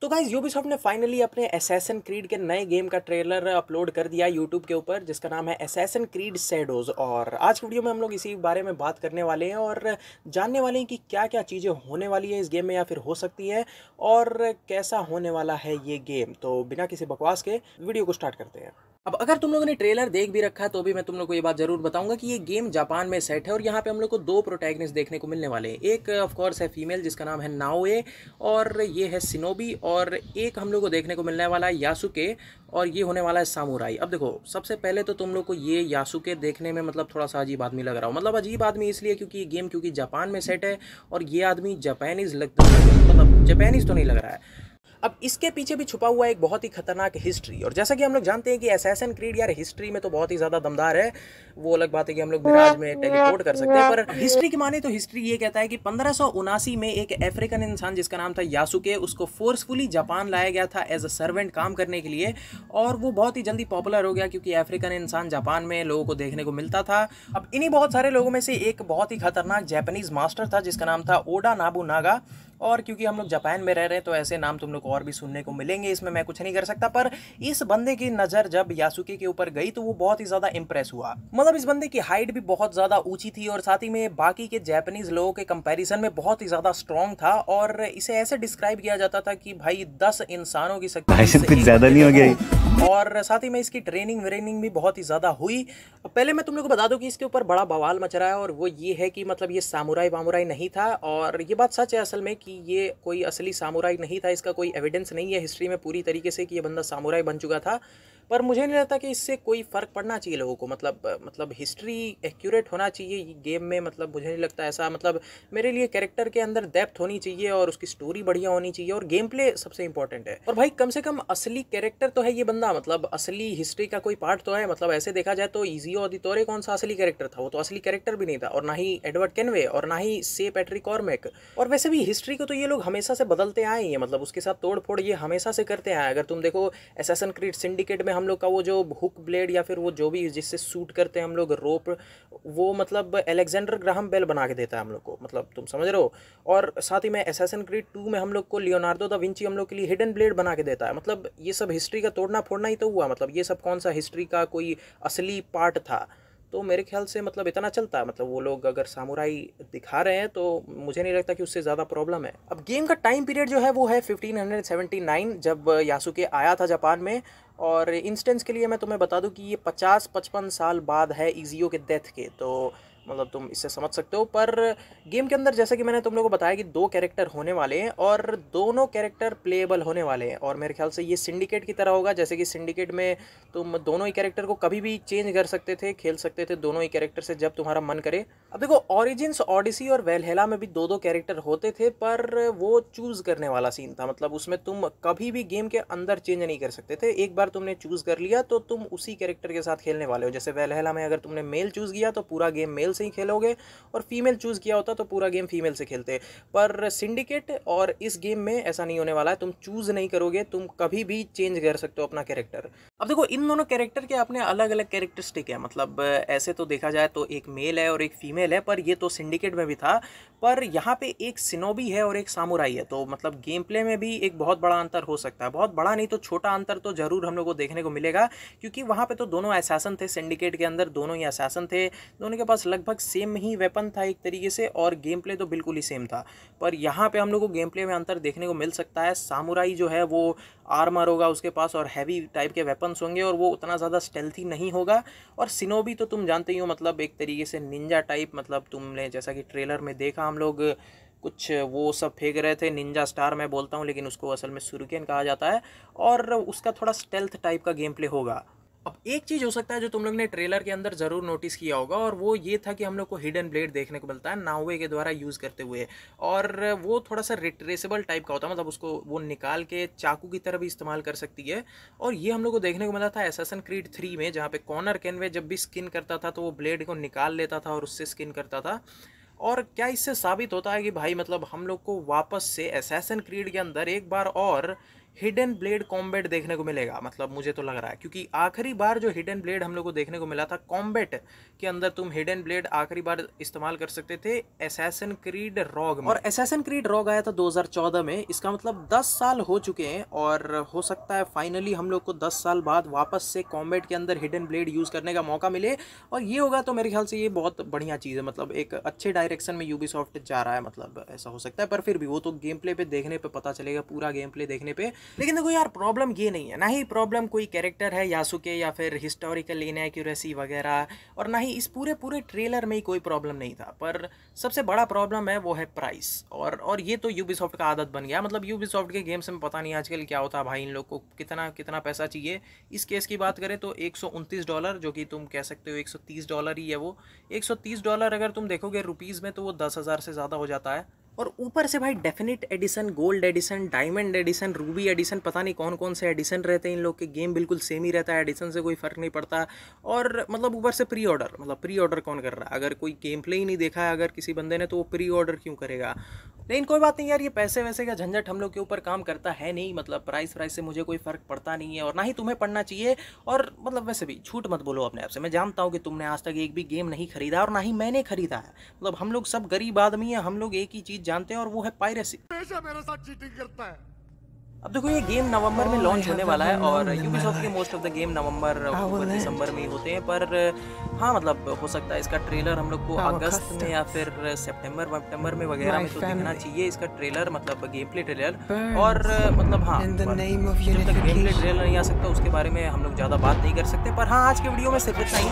तो guys Ubisoft ने finally अपने असैसन क्रीड के नए गेम का ट्रेलर अपलोड कर दिया यूट्यूब के ऊपर जिसका नाम है असैसन क्रीड सैडोज और आज की वीडियो में हम लोग इसी बारे में बात करने वाले हैं और जानने वाले हैं कि क्या क्या चीज़ें होने वाली हैं इस गेम में या फिर हो सकती है और कैसा होने वाला है ये गेम तो बिना किसी बकवास के वीडियो को स्टार्ट करते हैं अब अगर तुम लोगों ने ट्रेलर देख भी रखा तो भी मैं तुम लोग को ये बात जरूर बताऊंगा कि ये गेम जापान में सेट है और यहाँ पे हम लोग को दो प्रोटैगनिस्ट देखने को मिलने वाले हैं एक ऑफकोर्स है फीमेल जिसका नाम है नाओए और ये है सिनोबी और एक हम लोग को देखने को मिलने वाला है यासुके और ये होने वाला है सामुराई अब देखो सबसे पहले तो तुम लोग को ये यासुके देखने में मतलब थोड़ा सा अजीब आदमी लग रहा हो मतलब अजीब आदमी इसलिए क्योंकि ये गेम क्योंकि जापान में सेट है और ये आदमी जापानीज लगता है मतलब जापानीज तो नहीं लग रहा है अब इसके पीछे भी छुपा हुआ एक बहुत ही खतरनाक हिस्ट्री और जैसा कि हम लोग जानते हैं कि असैसन क्रीड यार हिस्ट्री में तो बहुत ही ज़्यादा दमदार है वो अलग बात है कि हम लोग विराज में टेलीपोर्ट कर सकते हैं पर हिस्ट्री की माने तो हिस्ट्री ये कहता है कि पंद्रह में एक अफ्रीकन इंसान जिसका नाम था यासुके उसको फोर्सफुली जापान लाया गया था एज अ सर्वेंट काम करने के लिए और वो बहुत ही जल्दी पॉपुलर हो गया क्योंकि अफ्रीकन इंसान जापान में लोगों को देखने को मिलता था अब इन्हीं बहुत सारे लोगों में से एक बहुत ही खतरनाक जैपनीज मास्टर था जिसका नाम था ओडा नाबू नागा और क्योंकि हम लोग जापान में रह रहे हैं तो ऐसे नाम तुम लोग को और भी सुनने को मिलेंगे इसमें मैं कुछ नहीं कर सकता पर इस बंदे की नज़र जब यासुके के ऊपर गई तो वो बहुत ही ज़्यादा इंप्रेस हुआ मतलब इस बंदे की हाइट भी बहुत ज़्यादा ऊंची थी और साथ ही में बाकी के जैपनीज़ लोगों के कंपेरिजन में बहुत ही ज़्यादा स्ट्रॉन्ग था और इसे ऐसे डिस्क्राइब किया जाता था कि भाई दस इंसानों की सकती ज़्यादा नहीं हो गई और साथ ही में इसकी ट्रेनिंग व्रेनिंग भी बहुत ही ज़्यादा हुई पहले मैं तुम लोग को बता दूं कि इसके ऊपर बड़ा बवाल मच रहा है और वो ये है कि मतलब ये सामुराई वामुराई नहीं था और ये बात सच है असल में कि ये कोई असली सामुराई नहीं था इसका कोई एविडेंस नहीं है हिस्ट्री में पूरी तरीके से कि ये बंदा सामुराई बन चुका था पर मुझे नहीं लगता कि इससे कोई फ़र्क पड़ना चाहिए लोगों को मतलब मतलब हिस्ट्री एक्यूरेट होना चाहिए गेम में मतलब मुझे नहीं लगता ऐसा मतलब मेरे लिए कैरेक्टर के अंदर डेप्थ होनी चाहिए और उसकी स्टोरी बढ़िया होनी चाहिए और गेम प्ले सबसे इंपॉर्टेंट है और भाई कम से कम असली कैरेक्टर तो है ये बंदा मतलब असली हिस्ट्री का कोई पार्ट तो है मतलब ऐसे देखा जाए तो ईजी ऑडिटोरे कौन सा असली कैरेक्टर था वो तो असली कैरेक्टर भी नहीं था और ना ही एडवर्ड कैनवे और ना ही से पैट्रिक और मैक और वैसे भी हिस्ट्री को तो ये लोग हमेशा से बदलते आए हैं मतलब उसके साथ तोड़ फोड़ ये हमेशा से करते आए अगर तुम देखो एसेसन क्रीड सिंडिकेट में हम लोग का वो जो हुक ब्लेड या फिर वो जो भी जिससे सूट करते हैं हम लोग रोप वो मतलब एलेक्जेंडर ग्राहम बेल बना के देता है हम लोग को मतलब तुम समझ रहे हो और साथ ही में एसेसन क्रीड टू में हम लोग को लियोनार्डो द विंची हम लोग के लिए हिडन ब्लेड बना के देता है मतलब ये सब हिस्ट्री का तोड़ना फोड़ना ही तो हुआ मतलब ये सब कौन सा हिस्ट्री का कोई असली पार्ट था तो मेरे ख्याल से मतलब इतना चलता है मतलब वो लोग अगर सामुराई दिखा रहे हैं तो मुझे नहीं लगता कि उससे ज़्यादा प्रॉब्लम है अब गेम का टाइम पीरियड जो है वो है 1579 जब यासुके आया था जापान में और इंस्टेंस के लिए मैं तुम्हें बता दूं कि ये 50-55 साल बाद है ईजियो के डेथ के तो मतलब तुम इससे समझ सकते हो पर गेम के अंदर जैसा कि मैंने तुम लोगों को बताया कि दो कैरेक्टर होने वाले हैं और दोनों कैरेक्टर प्लेएबल होने वाले हैं और मेरे ख्याल से ये सिंडिकेट की तरह होगा जैसे कि सिंडिकेट में तुम दोनों ही कैरेक्टर को कभी भी चेंज कर सकते थे खेल सकते थे दोनों ही कैरेक्टर से जब तुम्हारा मन करे अब देखो ऑरिजिन्स ऑडिसी और वेलहेला में भी दो दो कैरेक्टर होते थे पर वो चूज़ करने वाला सीन था मतलब उसमें तुम कभी भी गेम के अंदर चेंज नहीं कर सकते थे एक बार तुमने चूज़ कर लिया तो तुम उसी कैरेक्टर के साथ खेलने वाले हो जैसे वेलहेला में अगर तुमने मेल चूज़ किया तो पूरा गेम मेल से ही खेलोगे और फीमेल चूज़ किया होता तो पूरा गेम फीमेल से खेलते पर सिंडिकेट और इस गेम में ऐसा नहीं होने वाला है तुम चूज़ नहीं करोगे तुम कभी भी चेंज कर सकते हो अपना कैरेक्टर अब देखो इन दोनों कैरेक्टर के अपने अलग अलग कैरेक्टरिस्टिक है मतलब ऐसे तो देखा जाए तो एक मेल है और एक फीमेल है पर ये तो सिंडिकेट में भी था पर यहाँ पे एक सिनोबी है और एक सामुराई है तो मतलब गेम प्ले में भी एक बहुत बड़ा अंतर हो सकता है बहुत बड़ा नहीं तो छोटा अंतर तो ज़रूर हम लोग को देखने को मिलेगा क्योंकि वहाँ पर तो दोनों एसासन थे सिंडिकेट के अंदर दोनों ही एसासन थे दोनों के पास अलग लगभग सेम ही वेपन था एक तरीके से और गेम प्ले तो बिल्कुल ही सेम था पर यहाँ पे हम लोग को गेम प्ले में अंतर देखने को मिल सकता है सामुराई जो है वो आर्मर होगा उसके पास और हैवी टाइप के वेपन्स होंगे और वो उतना ज़्यादा स्टेल्थी नहीं होगा और सिनोबी तो तुम जानते ही हो मतलब एक तरीके से निंजा टाइप मतलब तुमने जैसा कि ट्रेलर में देखा हम लोग कुछ वो सब फेंक रहे थे निंजा स्टार मैं बोलता हूँ लेकिन उसको असल में सुरुकेन कहा जाता है और उसका थोड़ा स्टेल्थ टाइप का गेम प्ले होगा अब एक चीज़ हो सकता है जो तुम लोग ने ट्रेलर के अंदर ज़रूर नोटिस किया होगा और वो ये था कि हम लोग को हिडन ब्लेड देखने को मिलता है नावे के द्वारा यूज़ करते हुए और वो थोड़ा सा रिट्रेसेबल टाइप का होता है मतलब उसको वो निकाल के चाकू की तरह भी इस्तेमाल कर सकती है और ये हम लोग को देखने को मिला था एसासन क्रीड थ्री में जहाँ पे कॉर्नर कैनवे जब भी स्किन करता था तो वो ब्लेड को निकाल लेता था और उससे स्किन करता था और क्या इससे साबित होता है कि भाई मतलब हम लोग को वापस से एसेसन क्रीड के अंदर एक बार और हिडन ब्लेड कॉम्बैट देखने को मिलेगा मतलब मुझे तो लग रहा है क्योंकि आखिरी बार जो हिडन ब्लेड हम लोग को देखने को मिला था कॉम्बैट के अंदर तुम हिडन ब्लेड आखिरी बार इस्तेमाल कर सकते थे एसेसन क्रीड रॉग और एसेसन क्रीड रॉग आया था 2014 में इसका मतलब 10 साल हो चुके हैं और हो सकता है फाइनली हम लोग को दस साल बाद वापस से कॉम्बैट के अंदर हिडन ब्लेड यूज़ करने का मौका मिले और ये होगा तो मेरे ख्याल से ये बहुत बढ़िया चीज़ है मतलब एक अच्छे डायरेक्शन में यूबी जा रहा है मतलब ऐसा हो सकता है पर फिर भी वो तो गेम प्ले पर देखने पर पता चलेगा पूरा गेम प्ले देखने पर लेकिन देखो यार प्रॉब्लम ये नहीं है ना ही प्रॉब्लम कोई कैरेक्टर है यासुके या फिर हिस्टोरिकल इनएक्यूरेसी वगैरह और ना ही इस पूरे पूरे ट्रेलर में ही कोई प्रॉब्लम नहीं था पर सबसे बड़ा प्रॉब्लम है वो है प्राइस और और ये तो यूबीसॉफ्ट का आदत बन गया मतलब यूबीसॉफ्ट के गेम्स में पता नहीं आजकल क्या होता भाई इन लोग को कितना कितना पैसा चाहिए इस केस की बात करें तो एक डॉलर जो कि तुम कह सकते हो एक डॉलर ही है वो एक डॉलर अगर तुम देखोगे रुपीज़ में तो वो दस हज़ार से ज़्यादा हो जाता है और ऊपर से भाई definite edition gold edition diamond edition ruby edition पता नहीं कौन कौन से एडिशन रहते हैं इन लोग के गेम बिल्कुल सेम ही रहता है एडिशन से कोई फ़र्क नहीं पड़ता और मतलब ऊपर से प्री ऑर्डर मतलब प्री ऑर्डर कौन कर रहा है अगर कोई गेम प्ले ही नहीं देखा है अगर किसी बंदे ने तो वो प्री ऑर्डर क्यों करेगा लेकिन कोई बात नहीं यार ये पैसे वैसे का झंझट हम लोग के ऊपर काम करता है नहीं मतलब प्राइस प्राइस से मुझे कोई फ़र्क पड़ता नहीं है और ना ही तुम्हें पढ़ना चाहिए और मतलब वैसे भी छूट मत बोलो अपने आप से मैं जानता हूँ कि तुमने आज तक एक भी गेम नहीं खरीदा और ना ही मैंने खरीदा है मतलब हम लोग सब गरीब आदमी हैं हम लोग एक ही चीज़ चीज जानते हैं और वो है पायरेसी मेरे साथ चीटिंग करता है अब देखो ये गेम नवंबर में लॉन्च होने वाला है और यूबीसॉफ्ट के most of the game November हाँ, अक्टूबर दिसंबर में ही होते हैं पर हाँ मतलब हो सकता है इसका ट्रेलर हम लोग को हाँ, अगस्त में या फिर सितंबर सितंबर में वगैरह में तो दिखना चाहिए इसका ट्रेलर मतलब गेम प्ले ट्रेलर और मतलब हाँ जब तक गेम प्ले ट्रेलर नहीं आ सकता उसके बारे में हम लोग ज़्यादा बात नहीं कर सकते पर हाँ आज के वीडियो में सिर्फ इतना ही